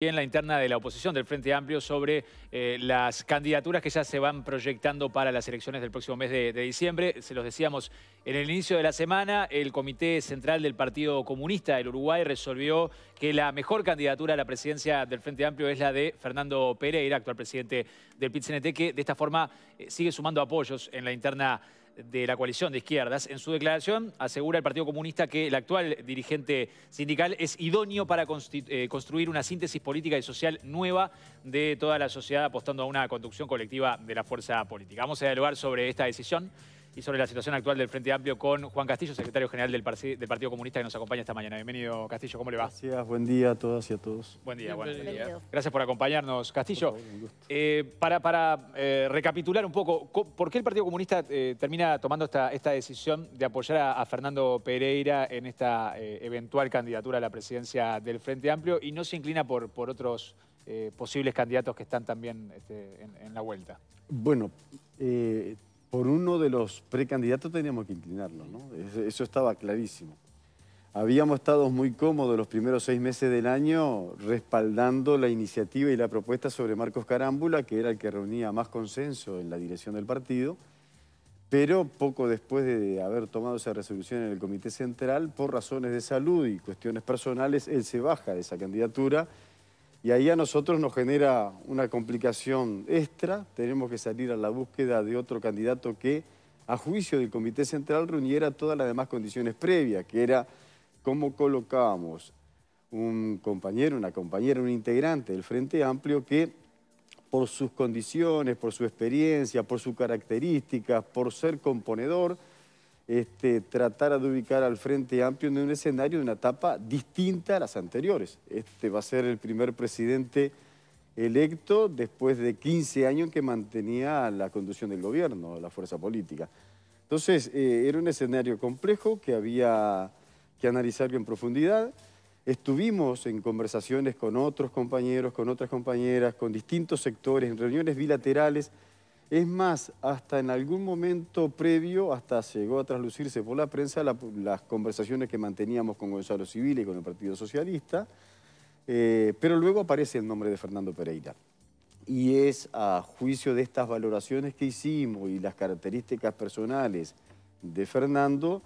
en la interna de la oposición del Frente Amplio sobre eh, las candidaturas que ya se van proyectando para las elecciones del próximo mes de, diciembre. Se los decíamos en el inicio de la semana, el Comité Central del Partido Comunista del Uruguay resolvió que la mejor candidatura a la presidencia del Frente Amplio es la de Fernando Pereira, actual presidente del PIT-CNT, que de esta forma eh, sigue sumando apoyos en la interna de la coalición de izquierdas, en su declaración asegura el Partido Comunista que el actual dirigente sindical es idóneo para eh, construir una síntesis política y social nueva de toda la sociedad apostando a una conducción colectiva de la fuerza política. Vamos a dialogar sobre esta decisión y sobre la situación actual del Frente Amplio con Juan Castillo, secretario general del, Partido Comunista que nos acompaña esta mañana. Bienvenido, Castillo, ¿cómo le va? Gracias, buen día a todas y a todos. Buen día, buen día. Gracias por acompañarnos, Castillo. Eh, para, para eh, recapitular un poco, ¿por qué el Partido Comunista eh, termina tomando esta, decisión de apoyar a, Fernando Pereira en esta eventual candidatura a la presidencia del Frente Amplio y no se inclina por, por otros posibles candidatos que están también este, en, la vuelta? Bueno, por uno de los precandidatos teníamos que inclinarlo, ¿no? Eso estaba clarísimo. Habíamos estado muy cómodos los primeros seis meses del año respaldando la iniciativa y la propuesta sobre Marcos Carámbula, que era el que reunía más consenso en la dirección del partido, pero poco después de haber tomado esa resolución en el Comité Central, por razones de salud y cuestiones personales, él se baja de esa candidatura y ahí a nosotros nos genera una complicación extra, tenemos que salir a la búsqueda de otro candidato que, a juicio del Comité Central, reuniera todas las demás condiciones previas, que era cómo colocábamos un compañero, una compañera, un integrante del Frente Amplio que por sus condiciones, por su experiencia, por sus características, por ser componedor, este, tratar de ubicar al Frente Amplio en un escenario de una etapa distinta a las anteriores. Este va a ser el primer presidente electo después de 15 años que mantenía la conducción del gobierno, la fuerza política. Entonces, eh, era un escenario complejo que había que analizar en profundidad. Estuvimos en conversaciones con otros compañeros, con otras compañeras, con distintos sectores, en reuniones bilaterales, es más, hasta en algún momento previo, hasta llegó a traslucirse por la prensa las conversaciones que manteníamos con Gonzalo Civil y con el Partido Socialista, eh, pero luego aparece el nombre de Fernando Pereira. Y es a juicio de estas valoraciones que hicimos y las características personales de Fernando,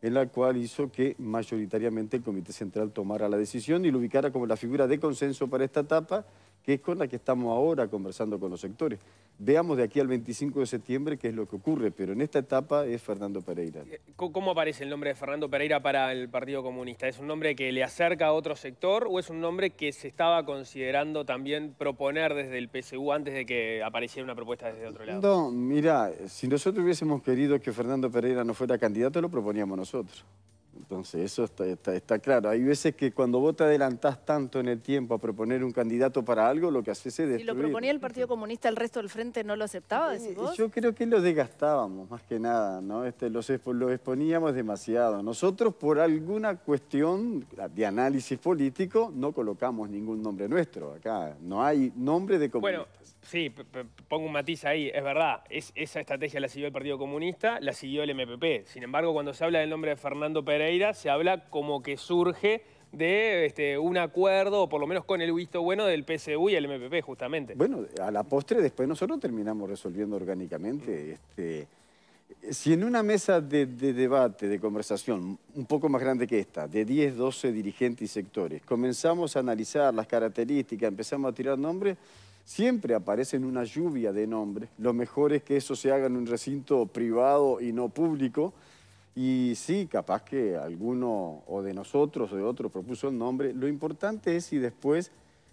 en la cual hizo que mayoritariamente el Comité Central tomara la decisión y lo ubicara como la figura de consenso para esta etapa que es con la que estamos ahora conversando con los sectores. Veamos de aquí al 25 de septiembre qué es lo que ocurre, pero en esta etapa es Fernando Pereira. Eh, ¿Cómo aparece el nombre de Fernando Pereira para el Partido Comunista? ¿Es un nombre que le acerca a otro sector o es un nombre que se estaba considerando también proponer desde el PSU antes de que apareciera una propuesta desde otro lado? No, mira, si nosotros hubiésemos querido que Fernando Pereira no fuera candidato, lo proponíamos nosotros. Entonces, eso está, claro. Hay veces que cuando vos te adelantás tanto en el tiempo a proponer un candidato para algo, lo que haces es destruir. ¿Y lo proponía el Partido Comunista, el resto del frente no lo aceptaba, vos? Yo creo que lo desgastábamos, más que nada, ¿no? Este, los, lo exponíamos demasiado. Nosotros, por alguna cuestión de análisis político, no colocamos ningún nombre nuestro acá. No hay nombre de comunistas. Sí, pongo un matiz ahí, es verdad, esa estrategia la siguió el Partido Comunista, la siguió el MPP. Sin embargo, cuando se habla del nombre de Fernando Pereira, se habla como que surge de este, un acuerdo, o por lo menos con el visto bueno del PSU y el MPP, justamente. Bueno, a la postre después nosotros terminamos resolviendo orgánicamente. Mm. Este, si en una mesa de, de debate, de conversación, un poco más grande que esta, de 10, 12 dirigentes y sectores, comenzamos a analizar las características, empezamos a tirar nombres siempre aparecen una lluvia de nombres. Lo mejor es que eso se haga en un recinto privado y no público. Y sí, capaz que alguno o de nosotros o de otro propuso el nombre. Lo importante es si después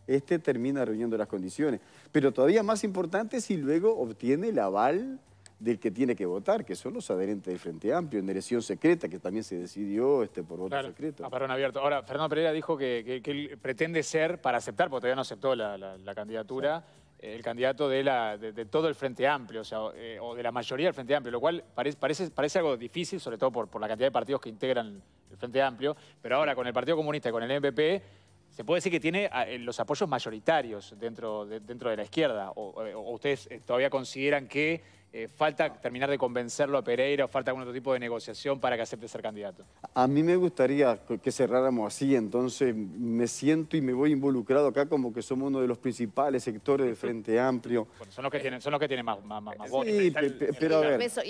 este termina reuniendo las condiciones. Pero todavía más importante si luego obtiene el aval del que tiene que votar, que son los adherentes del Frente Amplio, en elección secreta, que también se decidió este, por voto secreto. A abierto. Ahora, Fernando Pereira dijo que, él pretende ser, para aceptar, porque todavía no aceptó la, candidatura, el candidato de, todo el Frente Amplio, o, sea, eh, o de la mayoría del Frente Amplio, lo cual parece, parece, algo difícil, sobre todo por, la cantidad de partidos que integran el Frente Amplio, pero ahora con el Partido Comunista y con el MPP, se puede decir que tiene ah, eh, los apoyos mayoritarios dentro de, dentro de la izquierda, o eh, ustedes todavía consideran que eh, ¿Falta terminar de convencerlo a Pereira o falta algún otro tipo de negociación para que acepte ser candidato? A mí me gustaría que cerráramos así, entonces me siento y me voy involucrado acá como que somos uno de los principales sectores del Frente Amplio. son los que tienen, son los que más, más, y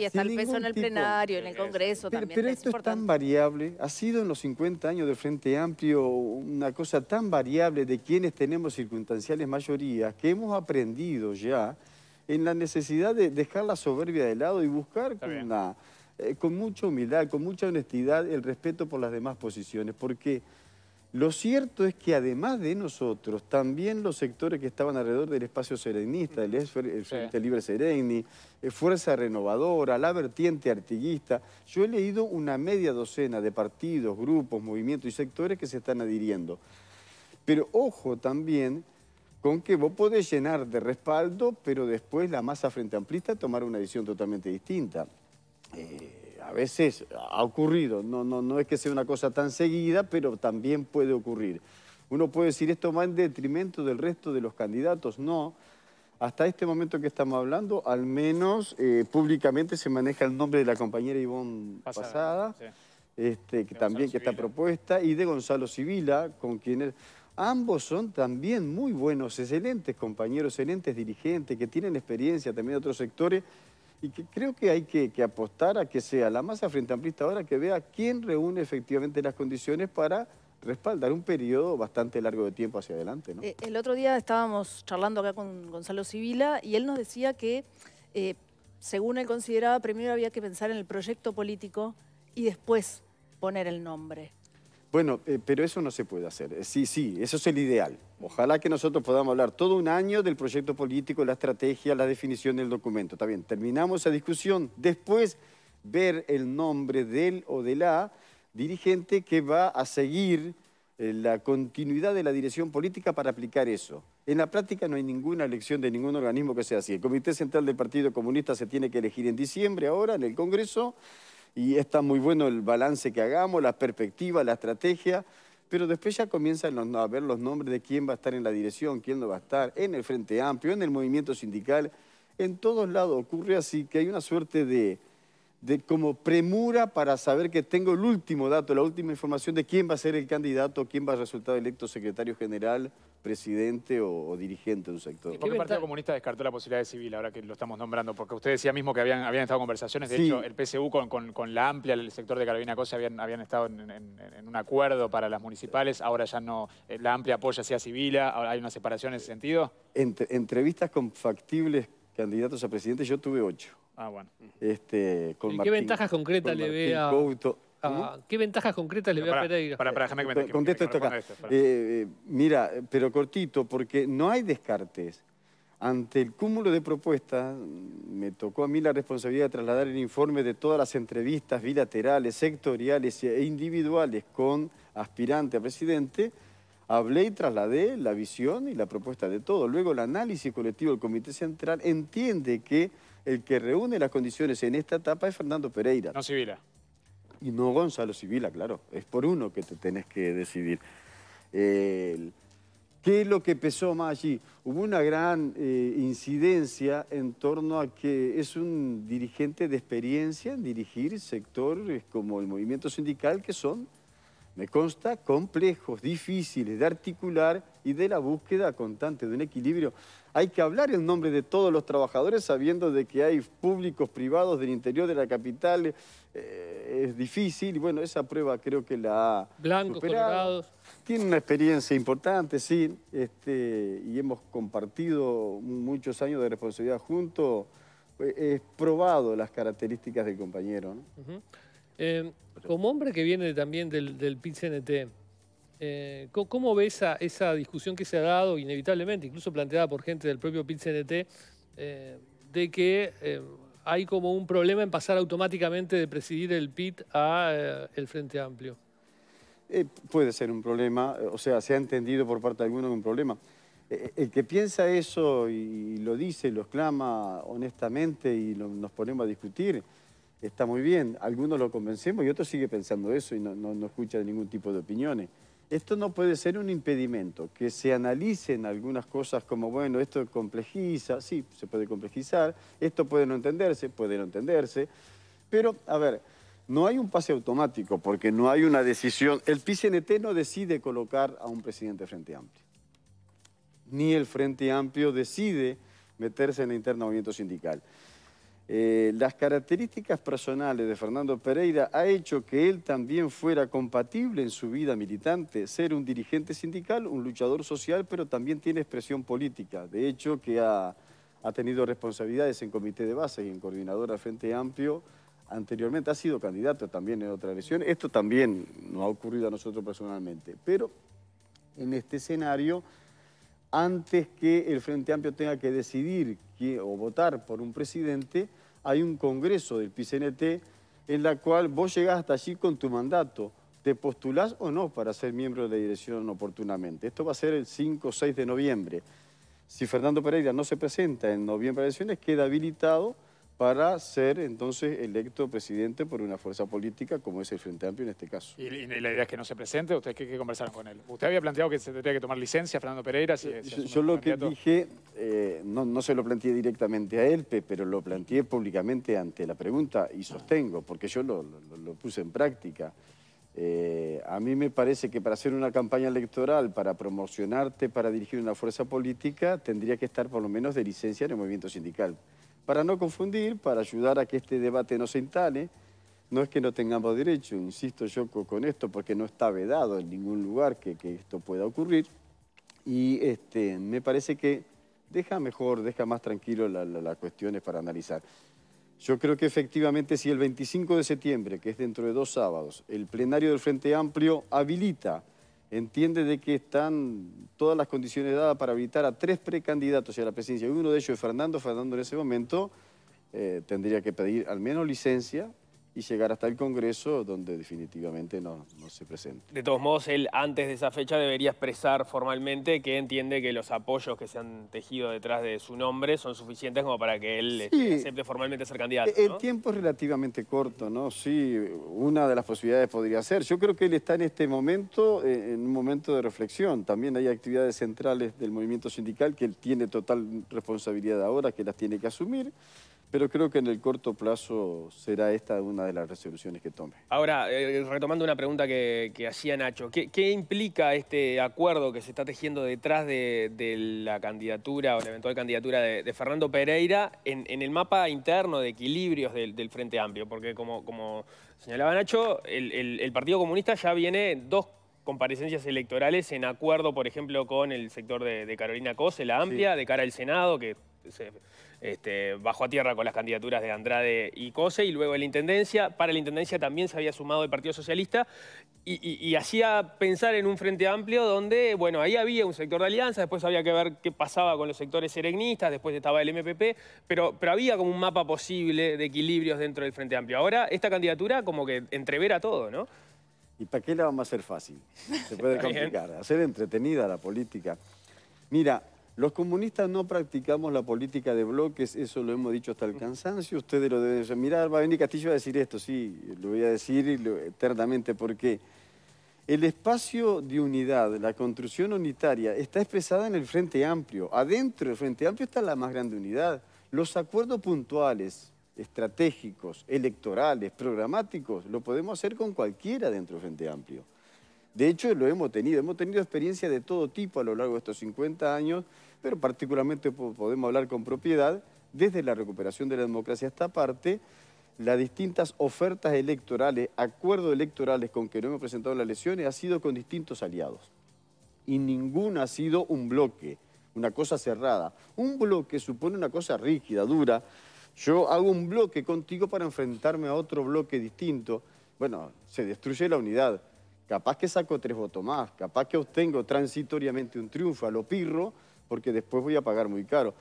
está el peso en el plenario, en el Congreso también. Pero esto es, es tan variable, ha sido en los 50 años del Frente Amplio una cosa tan variable de quienes tenemos circunstanciales mayorías que hemos aprendido ya en la necesidad de dejar la soberbia de lado y buscar eh, con, mucha humildad, con mucha honestidad, el respeto por las demás posiciones, porque... Lo cierto es que además de nosotros, también los sectores que estaban alrededor del espacio serenista, el, Frente Libre Sereni, eh, Fuerza Renovadora, la vertiente artiguista, yo he leído una media docena de partidos, grupos, movimientos y sectores que se están adhiriendo. Pero ojo también con que vos podés llenar de respaldo, pero después la masa frente amplista tomar una decisión totalmente distinta. Eh, a veces ha ocurrido, no, no, no es que sea una cosa tan seguida, pero también puede ocurrir. Uno puede decir, esto va en detrimento del resto de los candidatos. No, hasta este momento que estamos hablando, al menos eh, públicamente se maneja el nombre de la compañera Ivonne Pasada, este, que también que está propuesta, y de Gonzalo Civila, con quien... él... Ambos son también muy buenos, excelentes compañeros, excelentes dirigentes que tienen experiencia también de otros sectores y que creo que hay que, apostar a que sea la masa frente amplista ahora que vea quién reúne efectivamente las condiciones para respaldar un periodo bastante largo de tiempo hacia adelante. Eh, el otro día estábamos charlando acá con Gonzalo Sibila y él nos decía que, eh, según él consideraba, primero había que pensar en el proyecto político y después poner el nombre. Bueno, eh, pero eso no se puede hacer. Eh, sí, sí, eso es el ideal. Ojalá que nosotros podamos hablar todo un año del proyecto político, la estrategia, la definición del documento. Está bien, terminamos esa discusión. Después, ver el nombre del o de la dirigente que va a seguir eh, la continuidad de la dirección política para aplicar eso. En la práctica no hay ninguna elección de ningún organismo que sea así. El Comité Central del Partido Comunista se tiene que elegir en diciembre ahora en el Congreso y está muy bueno el balance que hagamos, las perspectivas, la estrategia, pero después ya comienzan a ver los nombres de quién va a estar en la dirección, quién no va a estar, en el Frente Amplio, en el movimiento sindical. En todos lados ocurre así que hay una suerte de, de como premura para saber que tengo el último dato, la última información de quién va a ser el candidato, quién va a resultar electo secretario general presidente o, dirigente de un sector. por qué el Partido Comunista descartó la posibilidad de civil ahora que lo estamos nombrando? Porque usted decía mismo que habían, habían estado conversaciones, de hecho el PSU con, la amplia, el sector de Carolina Cosa habían, habían estado en, un acuerdo para las municipales, ahora ya no, eh, la amplia apoya hacia Civila, hay una separación en ese sentido. entrevistas con factibles candidatos a presidente yo tuve ocho. Ah, bueno. Este, ¿Y ¿Qué ventajas concretas le ve a...? ¿Mm? Ah, ¿Qué ventajas concretas le voy a Pereira? Para, para, que me, Contesto esto eh, eh, mira, pero cortito, porque no hay descartes. Ante el cúmulo de propuestas, me tocó a mí la responsabilidad de trasladar el informe de todas las entrevistas bilaterales, sectoriales e individuales con aspirante a presidente. Hablé y trasladé la visión y la propuesta de todo. Luego el análisis colectivo del Comité Central entiende que el que reúne las condiciones en esta etapa es Fernando Pereira. No, Sibila y no Gonzalo Sibila, claro. Es por uno que te tenés que decidir. ¿Qué es lo que pesó más allí? Hubo una gran eh, incidencia en torno a que es un dirigente de experiencia en dirigir sectores como el movimiento sindical, que son, me consta, complejos, difíciles de articular y de la búsqueda constante de un equilibrio. Hay que hablar en nombre de todos los trabajadores sabiendo de que hay públicos privados del interior de la capital. Eh, es difícil bueno, esa prueba creo que la ha Blancos, superado. Tiene una experiencia importante, sí, este, y hemos compartido muchos años de responsabilidad juntos. Eh, es probado las características del compañero. Eh, como hombre que viene también del, del cnt eh, ¿Cómo ves esa, discusión que se ha dado, inevitablemente, incluso planteada por gente del propio PIT-CNT, eh, de que eh, hay como un problema en pasar automáticamente de presidir el PIT a el Frente Amplio? puede ser un problema, o sea, se ha entendido por parte de algunos un problema. El que piensa eso y lo dice y lo exclama honestamente y nos ponemos a discutir, está muy bien. Algunos lo convencemos y otros sigue pensando eso y no, no, no ningún tipo de opiniones esto no puede ser un impedimento, que se analicen algunas cosas como, bueno, esto complejiza, sí, se puede complejizar, esto puede no entenderse, puede no entenderse, pero, a ver, no hay un pase automático porque no hay una decisión. El PCNT no decide colocar a un presidente Frente Amplio. Ni el Frente Amplio decide meterse en el interna movimiento sindical. Eh, las características personales de Fernando Pereira ha hecho que él también fuera compatible en su vida militante, ser un dirigente sindical, un luchador social, pero también tiene expresión política. De hecho, que ha, tenido responsabilidades en comité de base y en coordinadora Frente Amplio anteriormente. Ha sido candidato también en otra elección. Esto también nos ha ocurrido a nosotros personalmente. Pero en este escenario antes que el Frente Amplio tenga que decidir o votar por un presidente, hay un congreso del PCNT en la cual vos llegás hasta allí con tu mandato. ¿Te postulás o no para ser miembro de la dirección oportunamente? Esto va a ser el 5 o 6 de noviembre. Si Fernando Pereira no se presenta en noviembre de elecciones, queda habilitado para ser entonces electo presidente por una fuerza política como es el Frente Amplio en este caso. ¿Y, la idea es que no se presente? ¿Ustedes qué, conversaron con él? ¿Usted había planteado que se tendría que tomar licencia, Fernando Pereira? yo, lo que dije, eh, no, se lo planteé directamente a él, pero lo planteé públicamente ante la pregunta y sostengo, porque yo lo, puse en práctica. Eh, a mí me parece que para hacer una campaña electoral, para promocionarte, para dirigir una fuerza política, tendría que estar por lo menos de licencia en el movimiento sindical. Para no confundir, para ayudar a que este debate no se instale, no es que no tengamos derecho, insisto yo con esto, porque no está vedado en ningún lugar que, esto pueda ocurrir. Y este, me parece que deja mejor, deja más tranquilo las cuestiones para analizar. Yo creo que efectivamente si el 25 de septiembre, que es dentro de dos sábados, el plenario del Frente Amplio habilita entiende de que están todas las condiciones dadas para habilitar a tres precandidatos a la presidencia. Uno de ellos es Fernando. Fernando en ese momento eh, tendría que pedir al menos licencia y llegar hasta el Congreso, donde definitivamente no, no se presenta. De todos modos, él antes de esa fecha debería expresar formalmente que entiende que los apoyos que se han tejido detrás de su nombre son suficientes como para que él este, acepte formalmente ser candidato. E-, el tiempo es relativamente corto, ¿no? Sí, una de las posibilidades podría ser. Yo creo que él está en este momento, eh, en un momento de reflexión. También hay actividades centrales del movimiento sindical que él tiene total responsabilidad ahora, que las tiene que asumir. Pero creo que en el corto plazo será esta una de las resoluciones que tome. Ahora, eh, retomando una pregunta que, hacía Nacho, ¿qué, implica este acuerdo que se está tejiendo detrás de, la candidatura o la eventual candidatura de, Fernando Pereira en, el mapa interno de equilibrios del, Frente Amplio? Porque como, señalaba Nacho, el, Partido Comunista ya viene dos comparecencias electorales en acuerdo, por ejemplo, con el sector de, Carolina Cose, la amplia, de cara al Senado, que este, Bajo a tierra con las candidaturas de Andrade y Cose y luego de la Intendencia. Para la Intendencia también se había sumado el Partido Socialista y, hacía pensar en un frente amplio donde, bueno, ahí había un sector de alianza, después había que ver qué pasaba con los sectores serenistas después estaba el MPP, pero, pero había como un mapa posible de equilibrios dentro del frente amplio. Ahora esta candidatura como que entrevera todo, ¿no? ¿Y para qué la vamos a hacer fácil? Se puede complicar. Hacer entretenida la política. Mira, los comunistas no practicamos la política de bloques, eso lo hemos dicho hasta el cansancio, ustedes lo deben mirá, va a venir Castillo a decir esto, sí, lo voy a decir eternamente, porque el espacio de unidad, la construcción unitaria, está expresada en el Frente Amplio. Adentro del Frente Amplio está la más grande unidad. Los acuerdos puntuales, estratégicos, electorales, programáticos, lo podemos hacer con cualquiera dentro del Frente Amplio. De hecho, lo hemos tenido. Hemos tenido experiencia de todo tipo a lo largo de estos 50 años, pero particularmente podemos hablar con propiedad, desde la recuperación de la democracia hasta esta parte, las distintas ofertas electorales, acuerdos electorales con que no hemos presentado las elecciones, ha sido con distintos aliados. Y ninguno ha sido un bloque, una cosa cerrada. Un bloque supone una cosa rígida, dura. Yo hago un bloque contigo para enfrentarme a otro bloque distinto. Bueno, se destruye la unidad Capaz que saco tres votos más, capaz que obtengo transitoriamente un triunfo a lo pirro, porque después voy a pagar muy caro.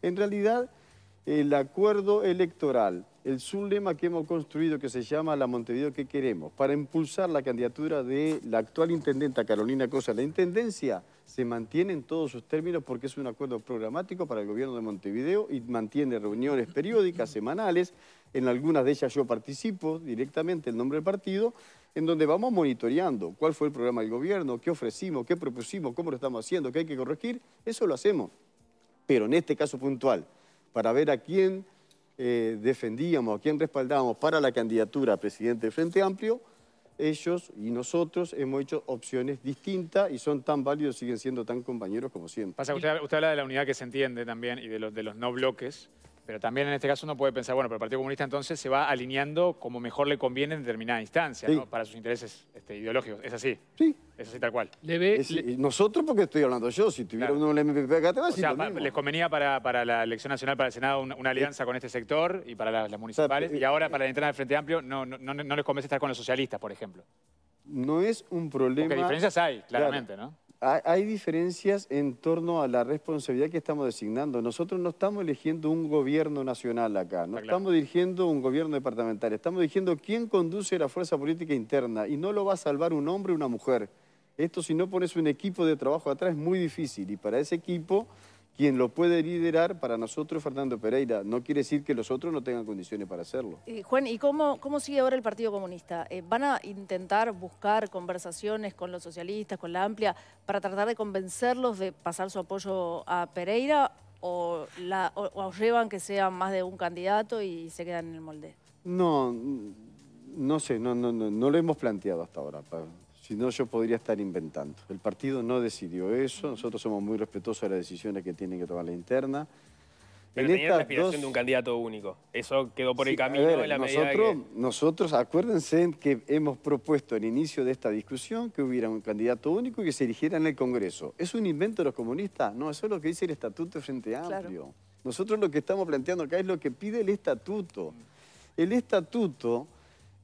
En realidad, el acuerdo electoral, el sublema que hemos construido que se llama La Montevideo que queremos, para impulsar la candidatura de la actual intendenta Carolina Cosa, la intendencia se mantiene en todos sus términos porque es un acuerdo programático para el gobierno de Montevideo y mantiene reuniones periódicas, semanales, en algunas de ellas yo participo directamente en nombre del partido, en donde vamos monitoreando cuál fue el programa del gobierno, qué ofrecimos, qué propusimos, cómo lo estamos haciendo, qué hay que corregir, eso lo hacemos. Pero en este caso puntual, para ver a quién eh, defendíamos, a quién respaldábamos para la candidatura a presidente del Frente Amplio, ellos y nosotros hemos hecho opciones distintas y son tan válidos, siguen siendo tan compañeros como siempre. usted, usted habla de la unidad que se entiende también y de los, de los no bloques. Pero también en este caso uno puede pensar, bueno, pero el Partido Comunista entonces se va alineando como mejor le conviene en determinada instancia, ¿no? Para sus intereses este, ideológicos. ¿Es así? Sí. Es así tal cual. Nosotros porque estoy hablando yo, si tuviera el MPP acá te a o sea, les convenía para, la elección nacional para el Senado una, alianza con este sector y para las, municipales, y eh, ahora eh, para la eh. entrada del Frente Amplio no, no, no, les convence estar con los socialistas, por ejemplo. No es un problema... Porque diferencias hay, claramente, ¿no? hay, diferencias en torno a la responsabilidad que estamos designando. Nosotros no estamos eligiendo un gobierno nacional acá, no estamos dirigiendo un gobierno departamental, estamos dirigiendo quién conduce la fuerza política interna y no lo va a salvar un hombre o una mujer. Esto si no pones un equipo de trabajo atrás es muy difícil y para ese equipo quien lo puede liderar para nosotros Fernando Pereira. No quiere decir que los otros no tengan condiciones para hacerlo. Eh, Juan, ¿y cómo, cómo sigue ahora el Partido Comunista? Eh, ¿Van a intentar buscar conversaciones con los socialistas, con la amplia, para tratar de convencerlos de pasar su apoyo a Pereira o, la, llevan que sea más de un candidato y se quedan en el molde? No, no sé, no, no, no, no lo hemos planteado hasta ahora. Si no, yo podría estar inventando. El partido no decidió eso. Nosotros somos muy respetuosos de las decisiones que tiene que tomar la interna. tenía la aspiración de un candidato único. Eso quedó por el camino la nosotros, Nosotros, acuérdense que hemos propuesto al inicio de esta discusión que hubiera un candidato único y que se eligiera en el Congreso. ¿Es un invento de los comunistas? No, eso es lo que dice el Estatuto de Frente Amplio. Nosotros lo que estamos planteando acá es lo que pide el Estatuto. Mm. El Estatuto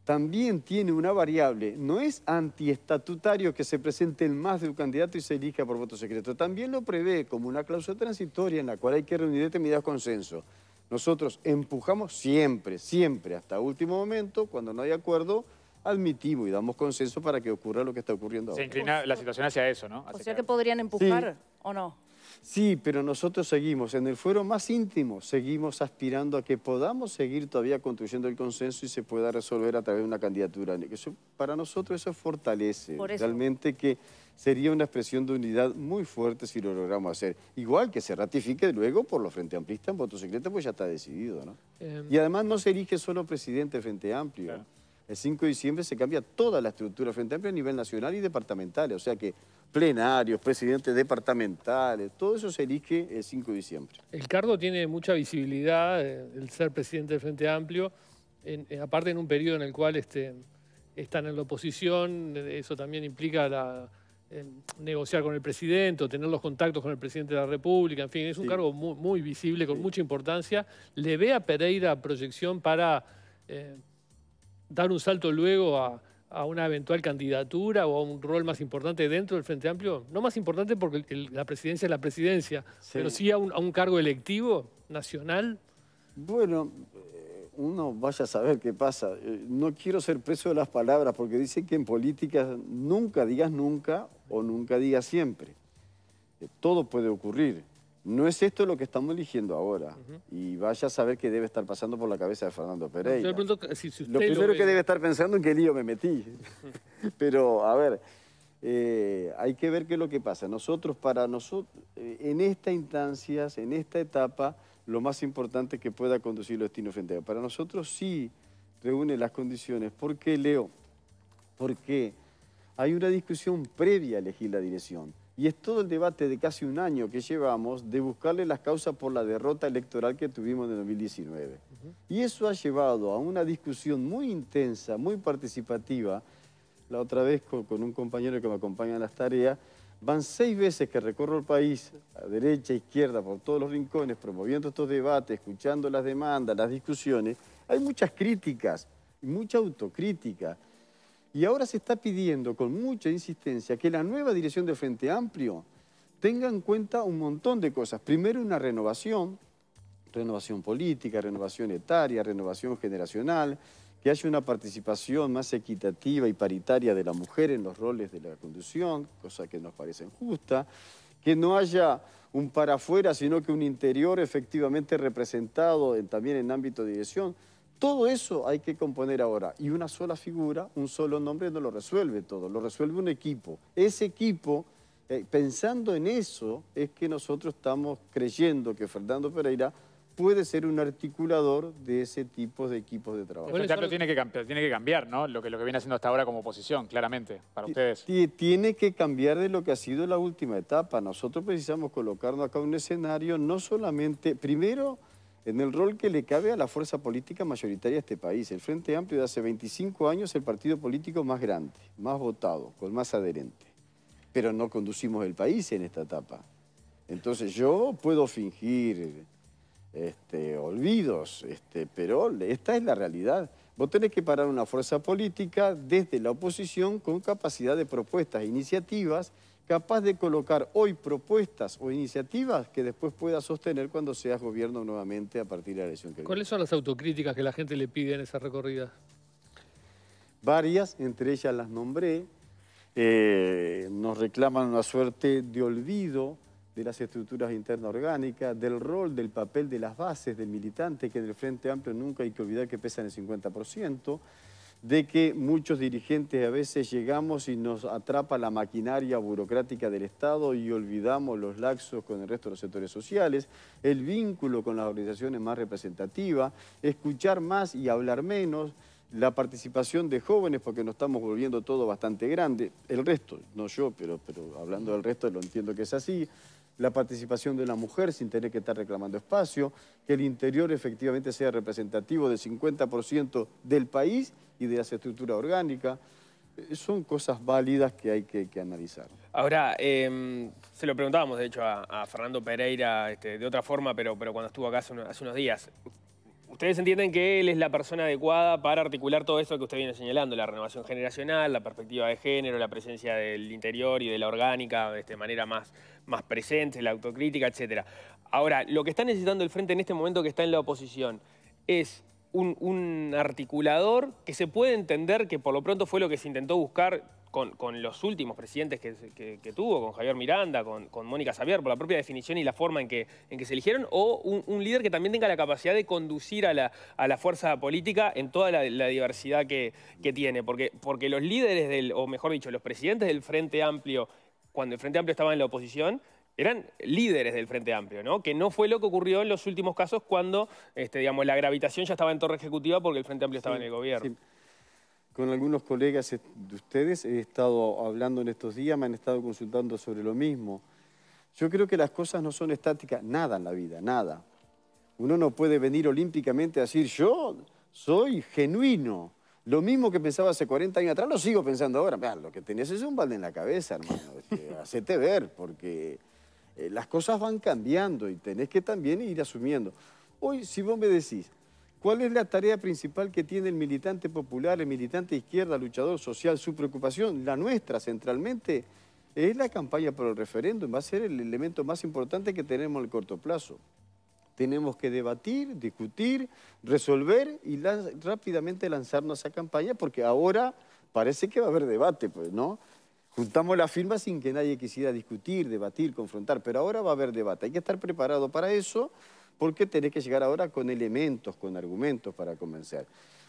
también tiene una variable. No es antiestatutario que se presente el más de un candidato y se elija por voto secreto. También lo prevé como una cláusula transitoria en la cual hay que reunir determinados consensos. Nosotros empujamos siempre, siempre, hasta último momento, cuando no hay acuerdo, admitimos y damos consenso para que ocurra lo que está ocurriendo ahora. Se inclina la situación hacia eso, ¿no? o sea que podrían empujar o no. Sí, pero nosotros seguimos, en el fuero más íntimo, seguimos aspirando a que podamos seguir todavía construyendo el consenso y se pueda resolver a través de una candidatura. Eso, para nosotros eso fortalece realmente que sería una expresión de unidad muy fuerte si lo logramos hacer. Igual que se ratifique luego por los Frente Amplistas en voto secreto, pues ya está decidido, ¿no? Em. Y además no se elige solo presidente Frente Amplio. El 5 de diciembre se cambia toda la estructura Frente Amplio a nivel nacional y departamental. O sea que plenarios, presidentes departamentales, todo eso se elige el 5 de diciembre. El cargo tiene mucha visibilidad, eh, el ser presidente del Frente Amplio, eh, aparte en un periodo en el cual este, están en la oposición, eh, eso también implica negociar con el presidente tener los contactos con el presidente de la República, en fin, es un cargo muy, visible, con mucha importancia. ¿Le ve a Pereira proyección para dar un salto luego a a una eventual candidatura o a un rol más importante dentro del Frente Amplio? No más importante porque la presidencia es la presidencia, pero sí a un, a un, cargo electivo nacional. Bueno, eh, uno vaya a saber qué pasa. Eh, no quiero ser preso de las palabras porque dicen que en política nunca digas nunca o nunca digas siempre. Eh, todo puede ocurrir no es esto lo que estamos eligiendo ahora. Y vaya a saber qué debe estar pasando por la cabeza de Fernando Pereira. lo primero que debe estar pensando es qué lío me metí. Pero, a ver, eh, hay que ver qué es lo que pasa. Nosotros, para nosotros, eh, en estas instancias, en esta etapa, lo más importante que pueda conducir los destinos frente a Para nosotros sí reúne las condiciones. ¿Por qué, Leo? Porque hay una discusión previa a elegir la dirección. Y es todo el debate de casi un año que llevamos de buscarle las causas por la derrota electoral que tuvimos en 2019. Y eso ha llevado a una discusión muy intensa, muy participativa. La otra vez con, con, un compañero que me acompaña en las tareas, van seis veces que recorro el país, a derecha, a izquierda, por todos los rincones, promoviendo estos debates, escuchando las demandas, las discusiones. Hay muchas críticas, mucha autocrítica, y ahora se está pidiendo con mucha insistencia que la nueva dirección de Frente Amplio tenga en cuenta un montón de cosas. Primero una renovación, renovación política, renovación etaria, renovación generacional, que haya una participación más equitativa y paritaria de la mujer en los roles de la conducción, cosa que nos parece injusta, que no haya un para afuera, sino que un interior efectivamente representado también en ámbito de dirección. Todo eso hay que componer ahora. Y una sola figura, un solo nombre no lo resuelve todo, lo resuelve un equipo. Ese equipo, eh, pensando en eso, es que nosotros estamos creyendo que Fernando Pereira puede ser un articulador de ese tipo de equipos de trabajo. El tiene que, tiene que cambiar, ¿no? Lo que, lo que viene haciendo hasta ahora como oposición, claramente, para ustedes. Tiene que cambiar de lo que ha sido la última etapa. Nosotros precisamos colocarnos acá un escenario no solamente... Primero en el rol que le cabe a la fuerza política mayoritaria de este país. El Frente Amplio de hace 25 años el partido político más grande, más votado, con más adherente. Pero no conducimos el país en esta etapa. Entonces yo puedo fingir este, olvidos, este, pero esta es la realidad. Vos tenés que parar una fuerza política desde la oposición con capacidad de propuestas e iniciativas capaz de colocar hoy propuestas o iniciativas que después pueda sostener cuando seas gobierno nuevamente a partir de la elección que viene. ¿Cuáles son las autocríticas que la gente le pide en esa recorrida? Varias, entre ellas las nombré. Eh, nos reclaman una suerte de olvido de las estructuras internas orgánicas, del rol, del papel de las bases, del militante, que en el Frente Amplio nunca hay que olvidar que pesan el 50% de que muchos dirigentes a veces llegamos y nos atrapa la maquinaria burocrática del Estado y olvidamos los laxos con el resto de los sectores sociales, el vínculo con las organizaciones más representativas, escuchar más y hablar menos, la participación de jóvenes, porque nos estamos volviendo todo bastante grande, el resto, no yo, pero, pero hablando del resto lo entiendo que es así, la participación de la mujer sin tener que estar reclamando espacio, que el interior efectivamente sea representativo del 50% del país y de esa estructura orgánica. Eh, son cosas válidas que hay que, analizar. Ahora, em, se lo preguntábamos de hecho a, Fernando Pereira este, de otra forma, pero, pero cuando estuvo acá hace unos días. ¿Ustedes entienden que él es la persona adecuada para articular todo eso que usted viene señalando? La renovación generacional, la perspectiva de género, la presencia del interior y de la orgánica de manera más, más presente, la autocrítica, etc. Ahora, lo que está necesitando el Frente en este momento que está en la oposición es un, un articulador que se puede entender que por lo pronto fue lo que se intentó buscar con, los últimos presidentes que, tuvo, con Javier Miranda, con, Mónica Xavier, por la propia definición y la forma en que, en que se eligieron, o un, líder que también tenga la capacidad de conducir a la, fuerza política en toda la, diversidad que, tiene? Porque, porque los líderes del, o mejor dicho, los presidentes del Frente Amplio, cuando el Frente Amplio estaba en la oposición, eran líderes del Frente Amplio, ¿no? Que no fue lo que ocurrió en los últimos casos cuando, este, digamos, la gravitación ya estaba en torre ejecutiva porque el Frente Amplio estaba en el gobierno. Con algunos colegas de ustedes he estado hablando en estos días, me han estado consultando sobre lo mismo. Yo creo que las cosas no son estáticas, nada en la vida, nada. Uno no puede venir olímpicamente a decir, yo soy genuino. Lo mismo que pensaba hace 40 años atrás, lo sigo pensando ahora. Mira lo que tenés es un balde en la cabeza, hermano. Eh, hacete ver, porque eh, las cosas van cambiando y tenés que también ir asumiendo. Hoy, si vos me decís, ¿Cuál es la tarea principal que tiene el militante popular, el militante izquierda, luchador social? Su preocupación, la nuestra centralmente, es la campaña por el referéndum. Va a ser el elemento más importante que tenemos en el corto plazo. Tenemos que debatir, discutir, resolver y rápidamente lanzarnos a campaña porque ahora parece que va a haber debate, pues, ¿no? Juntamos la firma sin que nadie quisiera discutir, debatir, confrontar, pero ahora va a haber debate. Hay que estar preparado para eso ¿Por qué tenés que llegar ahora con elementos, con argumentos para convencer.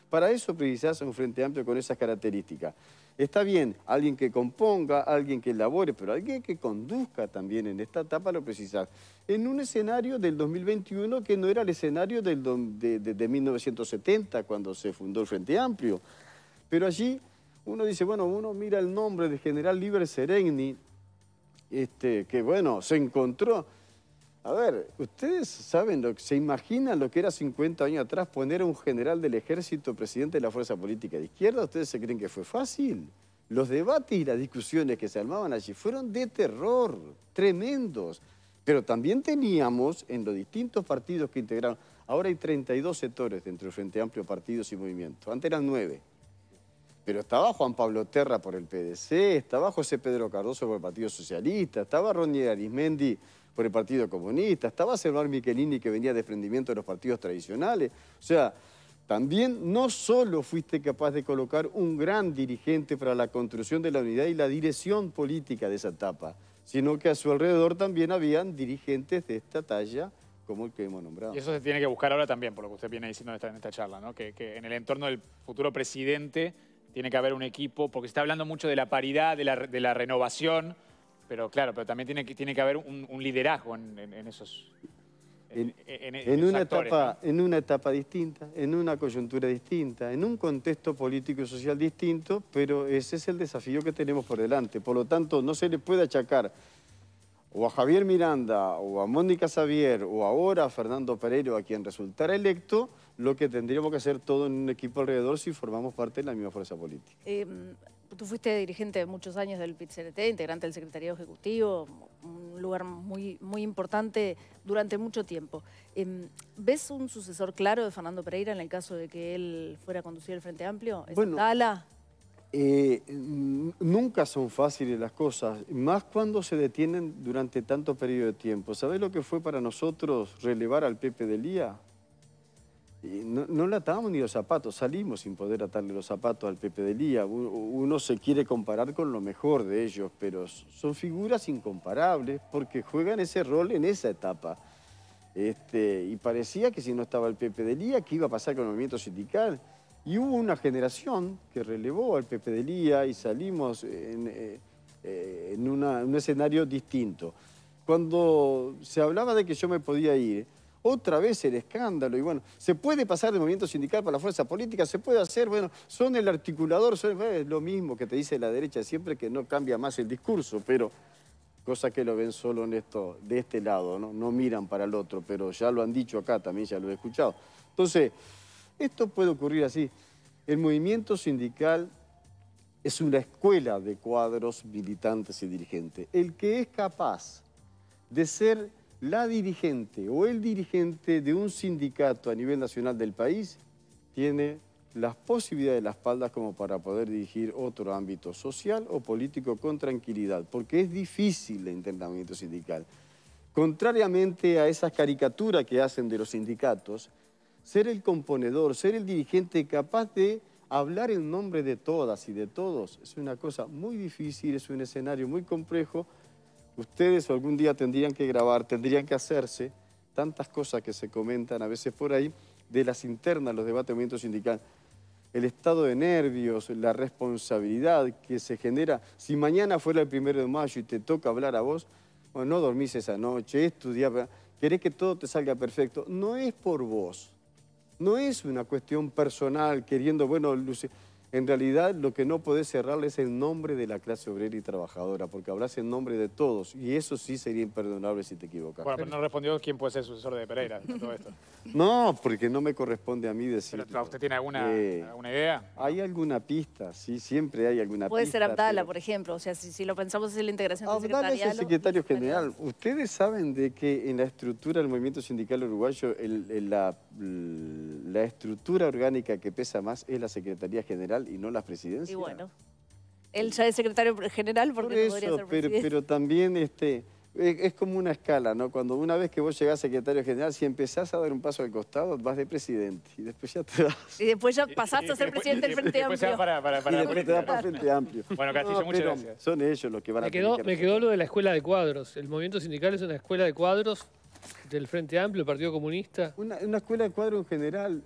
Para eso precisás un frente amplio con esas características. Está bien, alguien que componga, alguien que elabore, pero alguien que conduzca también en esta etapa lo precisás. En un escenario del 2021 que no era el escenario del, de, de, 1970, cuando se fundó el Frente Amplio. Pero allí uno dice, bueno, uno mira el nombre de General Liber Sereni, este, que bueno, se encontró a ver, ustedes saben, lo, se imaginan lo que era 50 años atrás poner a un general del ejército presidente de la fuerza política de izquierda. ¿Ustedes se creen que fue fácil? Los debates y las discusiones que se armaban allí fueron de terror, tremendos. Pero también teníamos en los distintos partidos que integraron... Ahora hay 32 sectores dentro del Frente Amplio, partidos y movimientos. Antes eran nueve. Pero estaba Juan Pablo Terra por el PDC, estaba José Pedro Cardoso por el Partido Socialista, estaba Ronnie Arismendi por el Partido Comunista, estaba Salvador Michelini que venía de desprendimiento de los partidos tradicionales. O sea, también no solo fuiste capaz de colocar un gran dirigente para la construcción de la unidad y la dirección política de esa etapa, sino que a su alrededor también habían dirigentes de esta talla como el que hemos nombrado. Y eso se tiene que buscar ahora también, por lo que usted viene diciendo en esta, en esta charla, ¿no? que, en el entorno del futuro presidente tiene que haber un equipo, porque se está hablando mucho de la paridad, de la, de la renovación, pero claro, pero también tiene que, tiene que haber un, liderazgo en, esos... En, una etapa, en una etapa distinta, en una coyuntura distinta, en un contexto político y social distinto, pero ese es el desafío que tenemos por delante. Por lo tanto, no se le puede achacar o a Javier Miranda, o a Mónica Xavier, o ahora a Fernando Pereiro, a quien resultara electo, lo que tendríamos que hacer todo en un equipo alrededor si formamos parte de la misma fuerza política. Em, tú fuiste dirigente de muchos años del pit integrante del Secretario Ejecutivo, un lugar muy, muy importante durante mucho tiempo. Em, ¿Ves un sucesor claro de Fernando Pereira en el caso de que él fuera a conducir el Frente Amplio? ¿Es bueno, eh, nunca son fáciles las cosas, más cuando se detienen durante tanto periodo de tiempo. Sabes lo que fue para nosotros relevar al Pepe Lía? No, no, le atábamos ni los zapatos, salimos sin poder atarle los zapatos al Pepe de Uno se quiere comparar con lo mejor de ellos, pero son figuras incomparables porque juegan ese rol en esa etapa. Este, y parecía que si no estaba el Pepe de Lía, ¿qué iba a pasar con el movimiento sindical? Y hubo una generación que relevó al Pepe de y salimos en eh, eh, un escenario distinto. Cuando se hablaba de que yo me podía ir, otra vez el escándalo. Y bueno, se puede pasar del movimiento sindical para la fuerza política, se puede hacer, bueno, son el articulador, es lo mismo que te dice la derecha siempre que no cambia más el discurso, pero cosa que lo ven solo en esto, de este lado, ¿no? no miran para el otro, pero ya lo han dicho acá, también ya lo he escuchado. Entonces, esto puede ocurrir así. El movimiento sindical es una escuela de cuadros militantes y dirigentes. El que es capaz de ser la dirigente o el dirigente de un sindicato a nivel nacional del país tiene las posibilidades de las espaldas como para poder dirigir otro ámbito social o político con tranquilidad, porque es difícil el internamiento sindical. Contrariamente a esas caricaturas que hacen de los sindicatos, ser el componedor, ser el dirigente capaz de hablar en nombre de todas y de todos es una cosa muy difícil, es un escenario muy complejo, Ustedes algún día tendrían que grabar, tendrían que hacerse tantas cosas que se comentan a veces por ahí de las internas, los debates de movimiento sindical. El estado de nervios, la responsabilidad que se genera. Si mañana fuera el primero de mayo y te toca hablar a vos, bueno, no dormís esa noche, estudiar, querés que todo te salga perfecto. No es por vos. No es una cuestión personal, queriendo, bueno, lucir en realidad, lo que no podés cerrar es el nombre de la clase obrera y trabajadora, porque hablas en nombre de todos, y eso sí sería imperdonable si te equivocas. Bueno, pero no respondió quién puede ser sucesor de Pereira todo esto. no, porque no me corresponde a mí decir... Pero ¿usted tiene alguna, eh, idea? Hay alguna pista, sí, siempre hay alguna pista. Puede ser Abdala, por ejemplo, o sea, si, lo pensamos es la integración Abdala es el secretario general. Ustedes saben de que en la estructura del movimiento sindical uruguayo, la estructura orgánica que pesa más es la Secretaría General y no las presidencia. Y bueno, él ya es secretario general porque Por eso, no podría ser presidente. Pero, pero también este, es, como una escala, ¿no? Cuando una vez que vos llegás secretario general, si empezás a dar un paso al costado, vas de presidente y después ya te das... Y después ya pasaste a ser presidente del Frente Amplio. y después te para Frente Amplio. Bueno, Castillo, muchas Son ellos los que van a... me quedó lo de la escuela de cuadros. El movimiento sindical es una escuela de cuadros del Frente Amplio, Partido Comunista? Una, escuela de cuadros en general,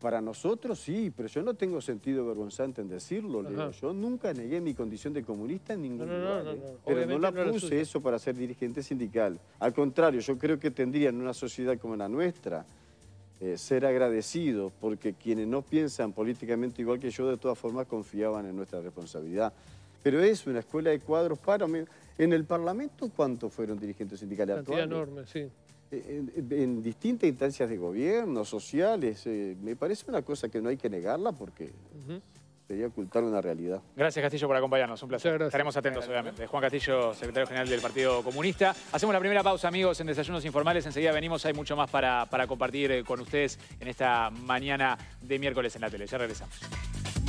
para nosotros sí, pero yo no tengo sentido vergonzante en decirlo, Yo nunca negué mi condición de comunista en ningún no, lugar. ¿eh? Pero no la puse eso para ser dirigente sindical. Al contrario, yo creo que tendría en una sociedad como la nuestra eh, ser agradecido porque quienes no piensan políticamente igual que yo, de todas formas confiaban en nuestra responsabilidad. Pero es una escuela de cuadros para... En el Parlamento, ¿cuántos fueron dirigentes sindicales actuales? enorme, sí en, distintas instancias de gobierno, sociales. Eh, me parece una cosa que no hay que negarla porque sería ocultar una realidad. Gracias, Castillo, por acompañarnos. Un placer. Estaremos atentos, obviamente. Juan Castillo, secretario general del Partido Comunista. Hacemos la primera pausa, amigos, en Desayunos Informales. Enseguida venimos. Hay mucho más para, para compartir eh, con ustedes en esta mañana de miércoles en la tele. Ya regresamos.